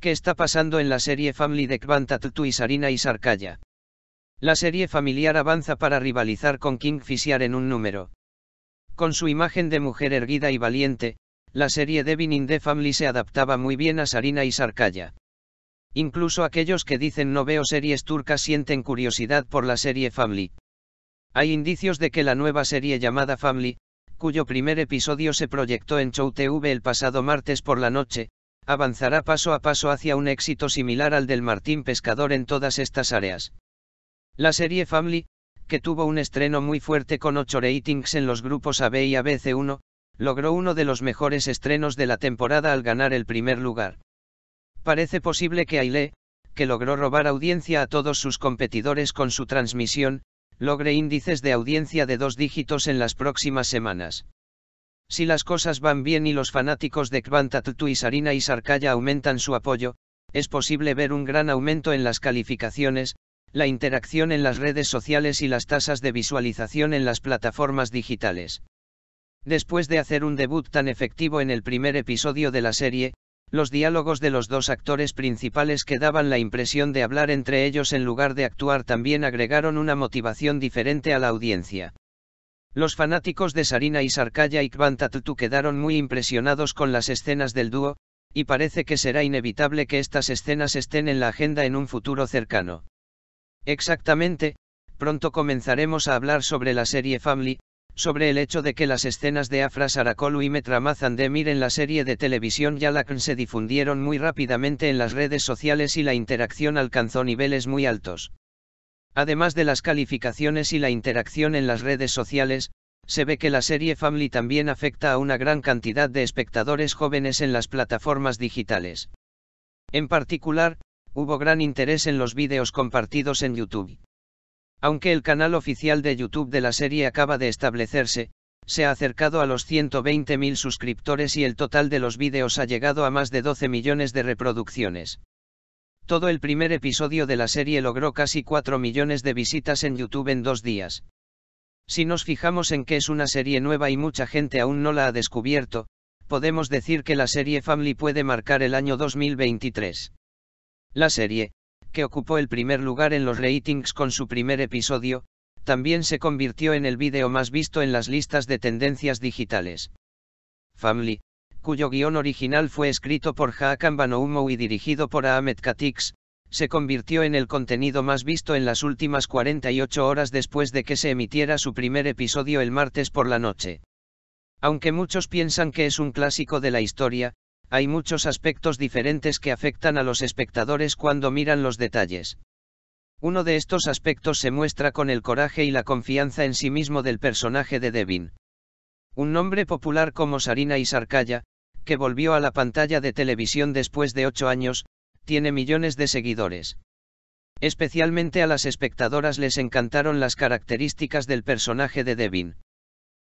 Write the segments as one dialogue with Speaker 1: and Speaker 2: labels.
Speaker 1: ¿Qué está pasando en la serie Family de Tutu y Sarina y Sarkaya? La serie familiar avanza para rivalizar con King Fisiar en un número. Con su imagen de mujer erguida y valiente, la serie Devin in the Family se adaptaba muy bien a Sarina y Sarkaya. Incluso aquellos que dicen no veo series turcas sienten curiosidad por la serie Family. Hay indicios de que la nueva serie llamada Family, cuyo primer episodio se proyectó en Show TV el pasado martes por la noche, avanzará paso a paso hacia un éxito similar al del Martín Pescador en todas estas áreas. La serie Family, que tuvo un estreno muy fuerte con 8 ratings en los grupos AB y ABC1, logró uno de los mejores estrenos de la temporada al ganar el primer lugar. Parece posible que Aile, que logró robar audiencia a todos sus competidores con su transmisión, logre índices de audiencia de dos dígitos en las próximas semanas. Si las cosas van bien y los fanáticos de Tutu y Sarina y Sarkaya aumentan su apoyo, es posible ver un gran aumento en las calificaciones, la interacción en las redes sociales y las tasas de visualización en las plataformas digitales. Después de hacer un debut tan efectivo en el primer episodio de la serie, los diálogos de los dos actores principales que daban la impresión de hablar entre ellos en lugar de actuar también agregaron una motivación diferente a la audiencia. Los fanáticos de Sarina y Sarkaya Tutu quedaron muy impresionados con las escenas del dúo, y parece que será inevitable que estas escenas estén en la agenda en un futuro cercano. Exactamente, pronto comenzaremos a hablar sobre la serie Family, sobre el hecho de que las escenas de Afra Sarakolu y Metra Mazandemir en la serie de televisión Yalakn se difundieron muy rápidamente en las redes sociales y la interacción alcanzó niveles muy altos. Además de las calificaciones y la interacción en las redes sociales, se ve que la serie Family también afecta a una gran cantidad de espectadores jóvenes en las plataformas digitales. En particular, hubo gran interés en los vídeos compartidos en YouTube. Aunque el canal oficial de YouTube de la serie acaba de establecerse, se ha acercado a los 120.000 suscriptores y el total de los vídeos ha llegado a más de 12 millones de reproducciones. Todo el primer episodio de la serie logró casi 4 millones de visitas en YouTube en dos días. Si nos fijamos en que es una serie nueva y mucha gente aún no la ha descubierto, podemos decir que la serie Family puede marcar el año 2023. La serie, que ocupó el primer lugar en los ratings con su primer episodio, también se convirtió en el video más visto en las listas de tendencias digitales. Family, cuyo guión original fue escrito por Hakan Banoumou y dirigido por Ahmed Katix, se convirtió en el contenido más visto en las últimas 48 horas después de que se emitiera su primer episodio el martes por la noche. Aunque muchos piensan que es un clásico de la historia, hay muchos aspectos diferentes que afectan a los espectadores cuando miran los detalles. Uno de estos aspectos se muestra con el coraje y la confianza en sí mismo del personaje de Devin. Un nombre popular como Sarina y Sarkaya, que volvió a la pantalla de televisión después de ocho años, tiene millones de seguidores. Especialmente a las espectadoras les encantaron las características del personaje de Devin.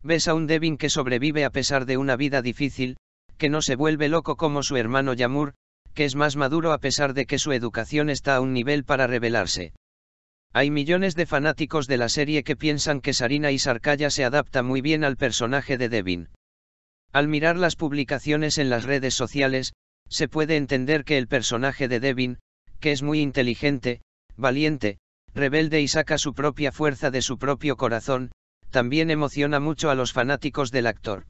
Speaker 1: Ves a un Devin que sobrevive a pesar de una vida difícil, que no se vuelve loco como su hermano Yamur, que es más maduro a pesar de que su educación está a un nivel para rebelarse. Hay millones de fanáticos de la serie que piensan que Sarina y Sarkaya se adapta muy bien al personaje de Devin. Al mirar las publicaciones en las redes sociales, se puede entender que el personaje de Devin, que es muy inteligente, valiente, rebelde y saca su propia fuerza de su propio corazón, también emociona mucho a los fanáticos del actor.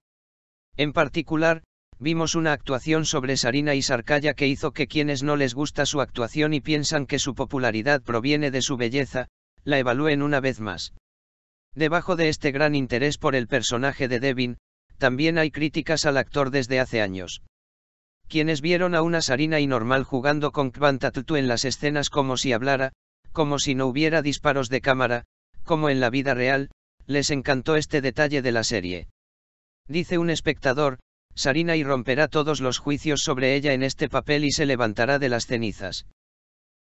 Speaker 1: En particular, vimos una actuación sobre Sarina y Sarkaya que hizo que quienes no les gusta su actuación y piensan que su popularidad proviene de su belleza, la evalúen una vez más. Debajo de este gran interés por el personaje de Devin, también hay críticas al actor desde hace años. Quienes vieron a una Sarina y normal jugando con Tutu en las escenas como si hablara, como si no hubiera disparos de cámara, como en la vida real, les encantó este detalle de la serie. Dice un espectador, Sarina y romperá todos los juicios sobre ella en este papel y se levantará de las cenizas.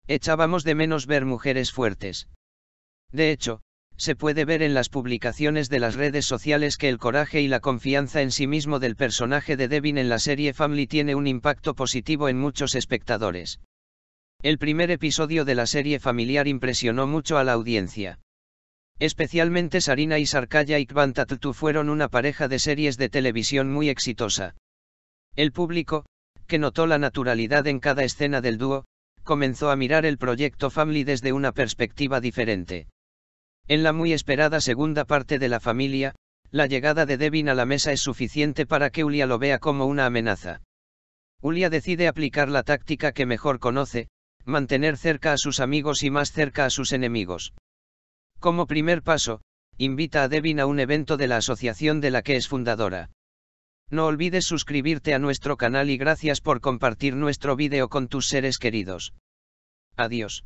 Speaker 1: Echábamos de menos ver mujeres fuertes. De hecho, se puede ver en las publicaciones de las redes sociales que el coraje y la confianza en sí mismo del personaje de Devin en la serie Family tiene un impacto positivo en muchos espectadores. El primer episodio de la serie familiar impresionó mucho a la audiencia. Especialmente Sarina y Sarkaya y fueron una pareja de series de televisión muy exitosa. El público, que notó la naturalidad en cada escena del dúo, comenzó a mirar el proyecto Family desde una perspectiva diferente. En la muy esperada segunda parte de la familia, la llegada de Devin a la mesa es suficiente para que Ulia lo vea como una amenaza. Ulia decide aplicar la táctica que mejor conoce, mantener cerca a sus amigos y más cerca a sus enemigos. Como primer paso, invita a Devin a un evento de la asociación de la que es fundadora. No olvides suscribirte a nuestro canal y gracias por compartir nuestro vídeo con tus seres queridos. Adiós.